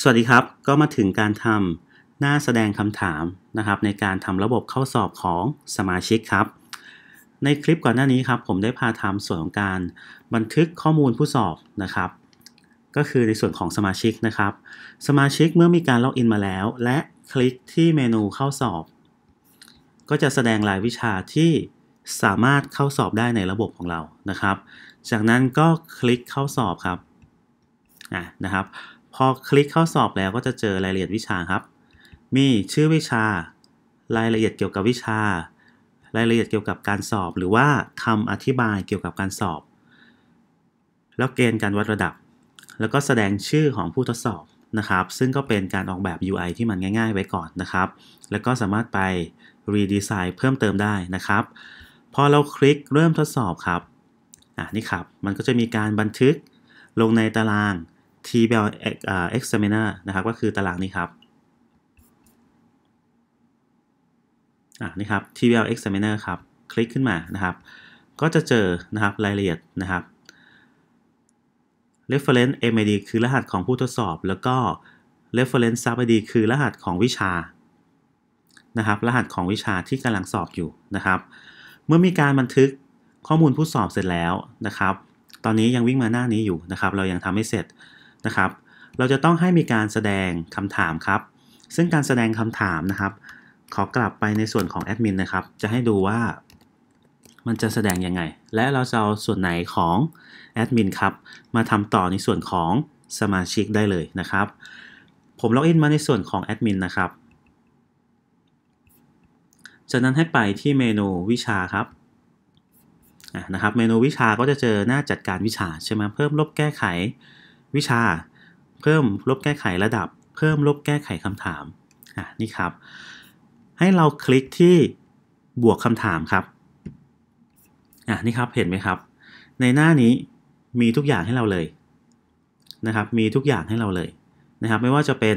สวัสดีครับ ก็มาถึงการทำหน้าแสดงคำถามนะครับ ในการทำระบบเข้าสอบของสมาชิกครับ ในคลิปก่อนหน้านี้ครับ ผมได้พาทำส่วนของการบันทึกข้อมูลผู้สอบนะครับ ก็คือในส่วนของสมาชิกนะครับ สมาชิกเมื่อมีการล็อกอินมาแล้วและคลิกที่เมนูเข้าสอบ ก็จะแสดงรายวิชาที่สามารถเข้าสอบได้ในระบบของเรานะครับ จากนั้นก็คลิกเข้าสอบครับ อ่ะนะครับพอคลิกเข้าสอบแล้วก็จะเจอรายละเอียดวิชาครับ มีชื่อวิชา รายละเอียดเกี่ยวกับวิชา รายละเอียดเกี่ยวกับการสอบ หรือว่าคำอธิบายเกี่ยวกับการสอบ แล้วเกณฑ์การวัดระดับ แล้วก็แสดงชื่อของผู้ทดสอบนะครับ ซึ่งก็เป็นการออกแบบ UI ที่มันง่ายๆไว้ก่อนนะครับ แล้วก็สามารถไปรีดีไซน์เพิ่มเติมได้นะครับ พอเราคลิกเริ่มทดสอบครับอ่ะนี่ครับ มันก็จะมีการบันทึกลงในตาราง tbl examiner นะครับก็คือตารางนี้ครับอ่นี่ครับ tbl examiner ครับ คลิกขึ้นมานะครับ ก็จะเจอนะครับรายละเอียดนะครับ reference mid คือรหัสของผู้ทดสอบ แล้วก็ reference sub id คือรหัสของวิชานะครับรหัสของวิชาที่กำลังสอบอยู่นะครับ เมื่อมีการบันทึกข้อมูลผู้สอบเสร็จแล้วนะครับ ตอนนี้ยังวิ่งมาหน้านี้อยู่นะครับเรายังทำไม่เสร็จนะครับเราจะต้องให้มีการแสดงคำถามครับ ซึ่งการแสดงคำถามนะครับ ขอกลับไปในส่วนของแอดมินนะครับ จะให้ดูว่า มันจะแสดงยังไง และเราจะเอาส่วนไหนของแอดมินครับ มาทำต่อในส่วนของสมาชิกได้เลยนะครับ ผมล็อกอินมาในส่วนของแอดมินนะครับ จากนั้นให้ไปที่เมนูวิชาครับนะครับ เมนูวิชาก็จะเจอหน้าจัดการวิชาใช่ไหมเพิ่มลบแก้ไขวิชาเพิ่มลบแก้ไขระดับ เพิ่มลบแก้ไขคำถามอ่ะนี่ครับให้เราคลิกที่บวกคำถามครับอ่ะนี่ครับ เห็นไหมครับ ในหน้านี้มีทุกอย่างให้เราเลยนะครับมีทุกอย่างให้เราเลยนะครับ ไม่ว่าจะเป็น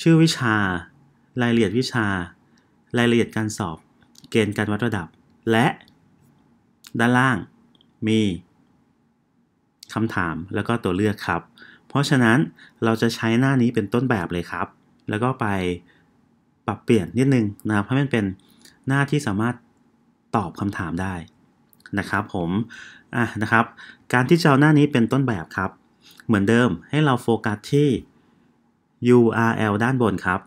ชื่อวิชา รายละเอียดวิชา รายละเอียดการสอบ เกณฑ์การวัดระดับ และ ด้านล่างมีคำถามแล้วก็ตัวเลือกครับ เพราะฉะนั้นเราจะใช้หน้านี้เป็นต้นแบบเลยครับ แล้วก็ไปปรับเปลี่ยนนิดนึงนะครับให้มันเป็นหน้าที่สามารถตอบคำถามได้นะครับผม อ่ะนะครับ การที่จะเอาหน้านี้เป็นต้นแบบครับ เหมือนเดิมให้เราโฟกัสที่ URL ด้านบนครับ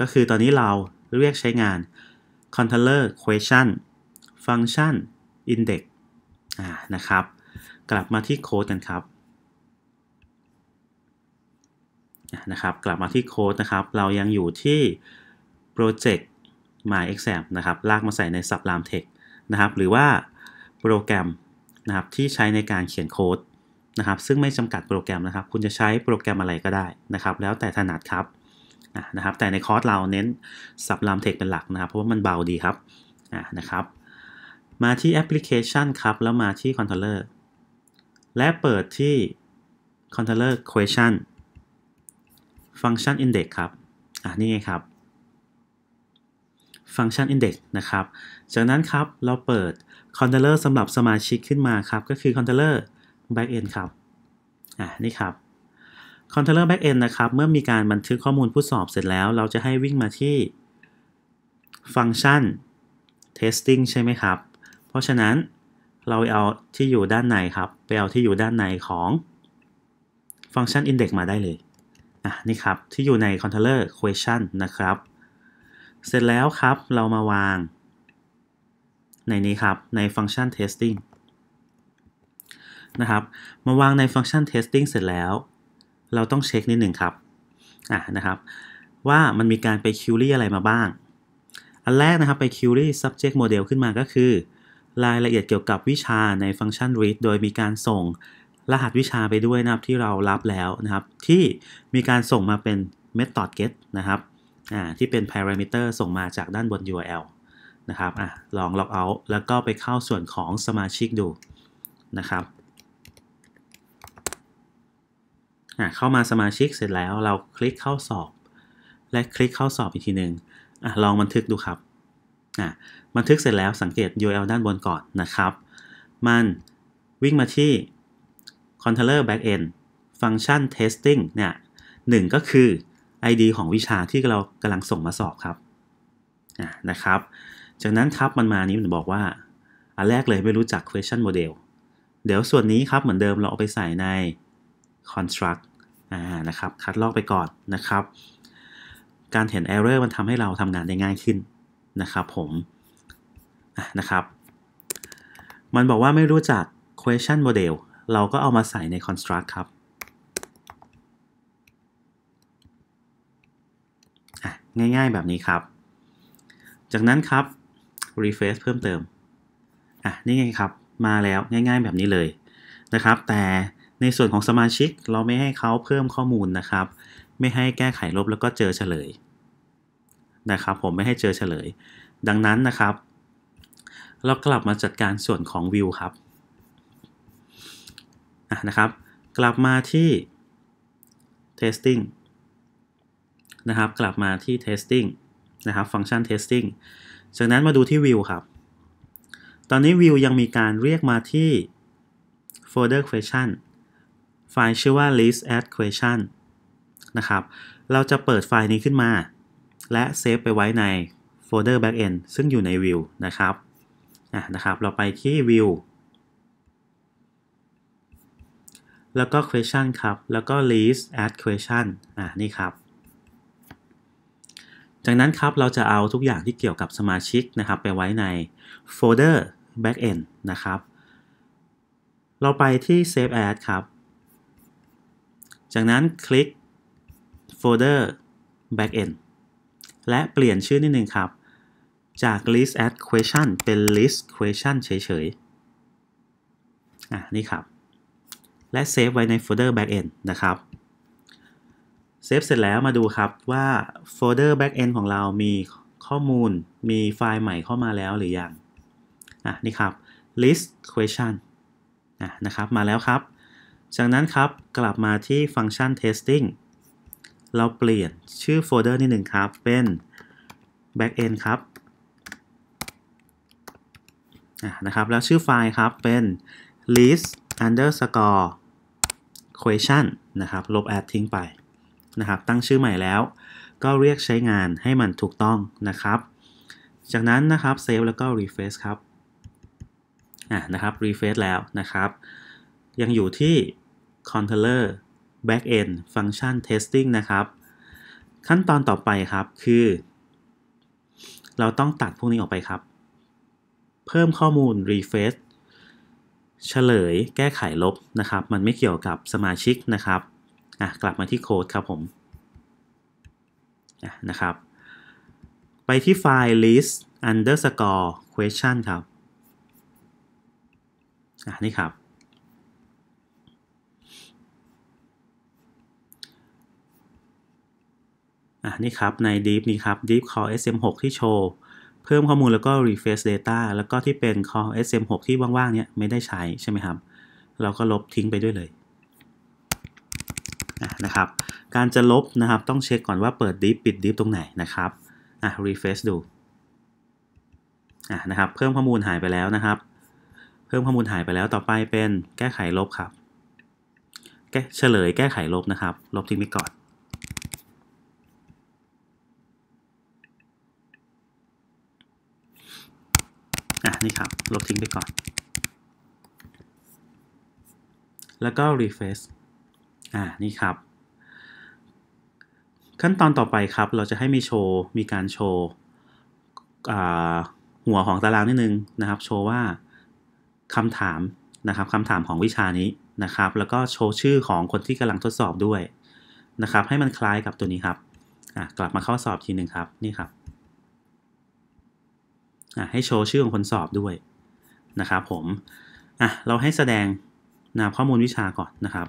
ก็คือตอนนี้เราเรียกใช้งาน controller question function index อ่านะครับกลับมาที่โค้ดกันครับนะครับ กลับมาที่โค้ดนะครับ เรายังอยู่ที่ Project My Exam นะครับ ลากมาใส่ใน Sublime Text นะครับ หรือว่าโปรแกรมนะครับที่ใช้ในการเขียนโค้ดนะครับ ซึ่งไม่จำกัดโปรแกรมนะครับ คุณจะใช้โปรแกรมอะไรก็ได้นะครับ แล้วแต่ถนัดครับนะครับ แต่ในคอร์สเราเน้น Sublime Text เป็นหลักนะครับ เพราะว่ามันเบาดีครับนะครับ มาที่แอปพลิเคชันครับ แล้วมาที่คอนโทรลเลอร์และเปิดที่ controller question function index ครับ อ่ะ นี่ไงครับ function index นะครับ จากนั้นครับเราเปิด controller สำหรับสมาชิกขึ้นมาครับ ก็คือ controller backend ครับ อ่ะ นี่ครับ controller backend นะครับ เมื่อมีการบันทึกข้อมูลผู้สอบเสร็จแล้ว เราจะให้วิ่งมาที่ function testing ใช่ไหมครับ เพราะฉะนั้นเราเอาที่อยู่ด้านในครับ ไปเอาที่อยู่ด้านในของฟังก์ชัน index มาได้เลย อ่ะนี่ครับ ที่อยู่ใน controller question นะครับ เสร็จแล้วครับเรามาวาง ในนี้ครับในฟังก์ชัน testing นะครับมาวางในฟังก์ชัน testing เสร็จแล้ว เราต้องเช็คนิดหนึ่งครับ อ่ะนะครับ ว่ามันมีการไปคิวรี่อะไรมาบ้าง อันแรกนะครับไปคิวรี่ subject model ขึ้นมาก็คือรายละเอียดเกี่ยวกับวิชาในฟังก์ชัน read โดยมีการส่งรหัสวิชาไปด้วยนะครับที่เรารับแล้วนะครับ ที่มีการส่งมาเป็น method get นะครับที่เป็น parameter ส่งมาจากด้านบน URL นะครับอลอง log out แล้วก็ไปเข้าส่วนของสมาชิก ดูนะครับ เข้ามาสมาชิกเสร็จแล้วเราคลิกเข้าสอบ และคลิกเข้าสอบอีกทีหนึ่งอลองบันทึกดูครับนะบันทึกเสร็จแล้วสังเกต URL ด้านบนก่อนนะครับ มันวิ่งมาที่ controller backend function testing เนี่ย หนึ่งก็คือ ID ของวิชาที่เรากำลังส่งมาสอบครับนะครับ จากนั้นครับมันมานี้มันบอกว่า อันแรกเลยไม่รู้จัก question model เดี๋ยวส่วนนี้ครับเหมือนเดิมเราเอาไปใส่ใน construct นะครับคัดลอกไปก่อนนะครับ การเห็น error มันทำให้เราทำงานได้ง่ายขึ้นนะครับผมนะครับ มันบอกว่าไม่รู้จัก question model เราก็เอามาใส่ใน construct ครับ ง่ายๆแบบนี้ครับ จากนั้นครับ refresh เพิ่มเติมอ่ะนี่ไงครับมาแล้วง่ายๆแบบนี้เลยนะครับ แต่ในส่วนของสมาชิกเราไม่ให้เขาเพิ่มข้อมูลนะครับ ไม่ให้แก้ไขลบแล้วก็เจอเฉลยนะครับผมไม่ให้เจอเฉลย ดังนั้นนะครับ เรากลับมาจัดการส่วนของวิวครับนะครับ กลับมาที่ testing นะครับกลับมาที่ testing นะครับฟังก์ชัน testing จากนั้นมาดูที่ view ครับ ตอนนี้ view ยังมีการเรียกมาที่ folder question ไฟล์ชื่อว่า list add question นะครับเราจะเปิดไฟล์นี้ขึ้นมาและเซฟไปไว้ในโฟลเดอร์ backend ซึ่งอยู่ในวิวนะครับะนะครับ เราไปที่วิวแล้วก็ question ครับ แล้วก็ list add question อ่ะนี่ครับ จากนั้นครับ เราจะเอาทุกอย่างที่เกี่ยวกับสมาชิกนะครับไปไว้ในโฟลเดอร์ backend นะครับ เราไปที่ save as ครับ จากนั้นคลิกโฟลเดอร์ backend และเปลี่ยนชื่อนิดนึงครับ จาก list a s question เป็น list question เฉยๆ อ่ะนี่ครับและเซฟไว้ในโฟลเดอร์ backend นะครับเซฟเสร็จแล้วมาดูครับว่าโฟลเดอร์ backend ของเรามีข้อมูล มีไฟล์ใหม่เข้ามาแล้วหรือยังอ่ะนี่ครับ list question อ่ะนะครับมาแล้วครับ จากนั้นครับกลับมาที่ฟังก์ชัน testing เราเปลี่ยนชื่อโฟลเดอร์นิดหนึ่งครับ เป็น backend ครับนะครับ แล้วชื่อไฟล์ครับเป็น list underscore question นะครับลบ add ทิ้งไปนะครับตั้งชื่อใหม่แล้วก็เรียกใช้งานให้มันถูกต้องนะครับ จากนั้นนะครับเซฟแล้วก็ refresh ครับอ่านะครับ refresh แล้วนะครับ ยังอยู่ที่ controller backend function testing นะครับ ขั้นตอนต่อไปครับคือ เราต้องตัดพวกนี้ออกไปครับ เพิ่มข้อมูล refresh เฉลยแก้ไขลบนะครับ มันไม่เกี่ยวกับสมาชิกนะครับอ่ะกลับมาที่โค้ดครับผมนะครับ ไปที่ไฟล์ list underscore question ครับอ่ะนี่ครับอ่ะนี่ครับใน Deep นี้ครับ Deep Call SM6 ที่โชว์เพิ่มข้อมูลแล้วก็ Refresh Data แล้วก็ที่เป็น Call SM6 ที่ว่างๆ เนี่ยไม่ได้ใช้ใช่ไหมครับเราก็ลบทิ้งไปด้วยเลยนะครับการจะลบนะครับต้องเช็คก่อนว่าเปิด Deep ปิด Deep ตรงไหนนะครับอ่ะ Refresh ดูอ่ะนะครับเพิ่มข้อมูลหายไปแล้วนะครับ เพิ่มข้อมูลหายไปแล้วต่อไปเป็นแก้ไขลบครับแก้เฉลยแก้ไขลบนะครับลบทิ้งไปก่อนนี่ครับลบทิ้งไปก่อน แล้วก็ refresh อ่านี่ครับ ขั้นตอนต่อไปครับเราจะให้มีโชว์มีการโชว์หัวของตารางนิดนึงนะครับ โชว์ว่าคำถามนะครับคำถามของวิชานี้นะครับ แล้วก็โชว์ชื่อของคนที่กำลังทดสอบด้วยนะครับ ให้มันคล้ายกับตัวนี้ครับ กลับมาเข้าสอบทีหนึ่งครับนี่ครับให้โชว์ชื่อของคนสอบด้วยนะครับผมอ่ะเราให้แสดงนามข้อมูลวิชาก่อนนะครับ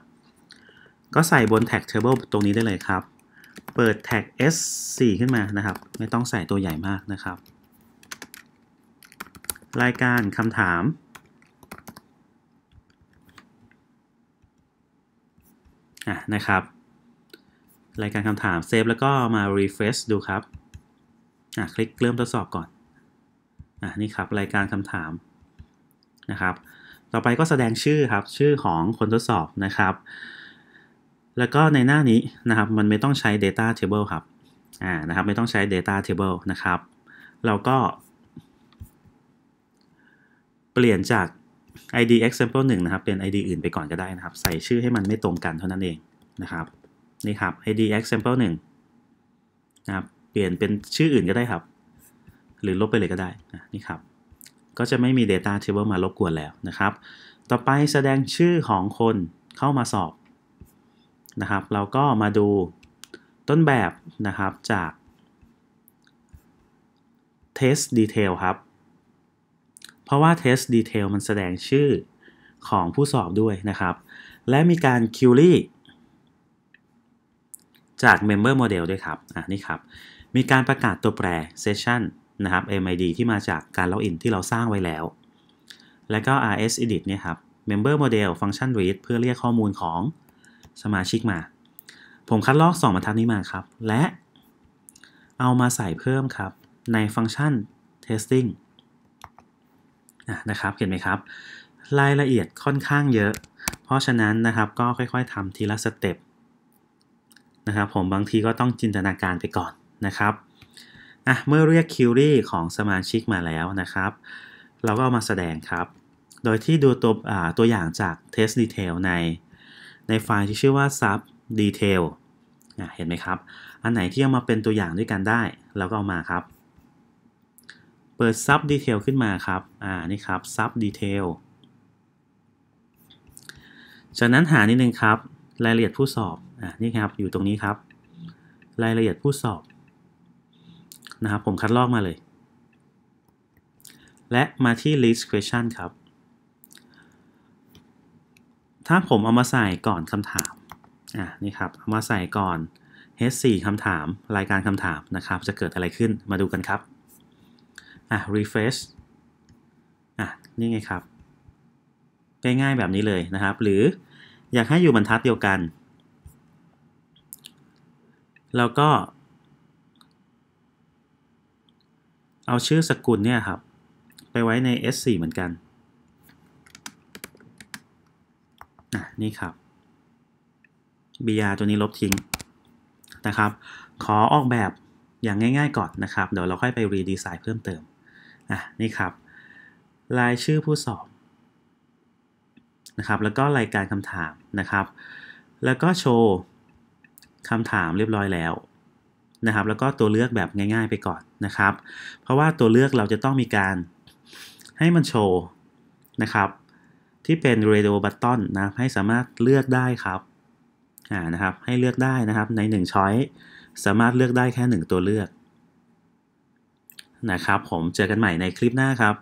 ก็ใส่บนแท็กเทเบิลตรงนี้ได้เลยครับ เปิดแท็ก S4 ขึ้นมานะครับ ไม่ต้องใส่ตัวใหญ่มากนะครับ รายการคำถามอ่ะนะครับ รายการคำถามเซฟแล้วก็มา refresh ดูครับอ่ะคลิกเริ่มทดสอบก่อนอ่ะนี่ครับ รายการคำถามนะครับ ต่อไปก็แสดงชื่อครับชื่อของคนทดสอบนะครับแล้วก็ในหน้านี้นะครับมันไม่ต้องใช้ data table ครับอ่านะครับไม่ต้องใช้ data table นะครับเราก็เปลี่ยนจาก id example 1นะครับเป็น id อื่นไปก่อนก็ได้นะครับ ใส่ชื่อให้มันไม่ตรงกันเท่านั้นเองนะครับนี่ครับ id example 1นะครับเปลี่ยนเป็นชื่ออื่นก็ได้ครับหรือลบไปเลยก็ได้นี่ครับก็จะไม่มี Data Table มารบกวนแล้วนะครับ ต่อไปแสดงชื่อของคนเข้ามาสอบนะครับ เราก็มาดูต้นแบบนะครับจาก test detail ครับ เพราะว่า test detail มันแสดงชื่อของผู้สอบด้วยนะครับ และมีการ query จาก member model ด้วยครับอ่ะนี่ครับ มีการประกาศตัวแปร session นะครับ MID ที่มาจากการล็อกอินที่เราสร้างไว้แล้ว และก็ RS Edit เนี่ยครับ Member Model Function Read เพื่อเรียกข้อมูลของสมาชิกมา ผมคัดลอก2บรรทัดนี้มาครับ และ เอามาใส่เพิ่มครับในฟังก์ชัน testing นะครับ เห็นไหมครับ รายละเอียดค่อนข้างเยอะ เพราะฉะนั้นนะครับก็ค่อย ๆทำทีละสเต็ปนะครับ ผมบางทีก็ต้องจินตนาการไปก่อนนะครับอ่ะ เมื่อเรียกคิวรี่ของสมาชิกมาแล้วนะครับ เราก็เอามาแสดงครับ โดยที่ดูตัวตัวอย่างจาก test detail ใน ในไฟล์ที่ชื่อว่า sub detail เห็นไหมครับ อันไหนที่เอามาเป็นตัวอย่างด้วยกันได้ เราก็เอามาครับ เปิด sub detail ขึ้นมาครับ อ่านี่ครับ sub detail จากนั้นหานิดนึงครับรายละเอียดผู้สอบ อ่านี่ครับ อยู่ตรงนี้ครับ รายละเอียดผู้สอบนะครับ ผมคัดลอกมาเลย และมาที่ list question ครับ ถ้าผมเอามาใส่ก่อนคำถาม อ่ะนี่ครับ เอามาใส่ก่อน H4 คำถามรายการคำถามนะครับจะเกิดอะไรขึ้นมาดูกันครับ อ่ะ refresh อ่ะนี่ไงครับง่ายๆแบบนี้เลยนะครับ หรืออยากให้อยู่บรรทัดเดียวกันแล้วก็เอาชื่อสกุลเนี่ยครับ ไปไว้ใน S4 เหมือนกัน นี่ครับ br ตัวนี้ลบทิ้งนะครับ ขอออกแบบอย่างง่ายๆก่อนนะครับ เดี๋ยวเราค่อยไปรีดีไซน์เพิ่มเติมนนี่ครับรายชื่อผู้สอบนะครับแล้วก็รายการคำถามนะครับ แล้วก็โชว์คำถามเรียบร้อยแล้วนะครับแล้วก็ตัวเลือกแบบง่ายๆไปก่อนนะครับ เพราะว่าตัวเลือกเราจะต้องมีการให้มันโชว์นะครับ ที่เป็น radio button นะให้สามารถเลือกได้ครับอ่านะครับ ให้เลือกได้นะครับใน1 choice สามารถเลือกได้แค่ 1 ตัวเลือกนะครับผมเจอกันใหม่ในคลิปหน้าครับ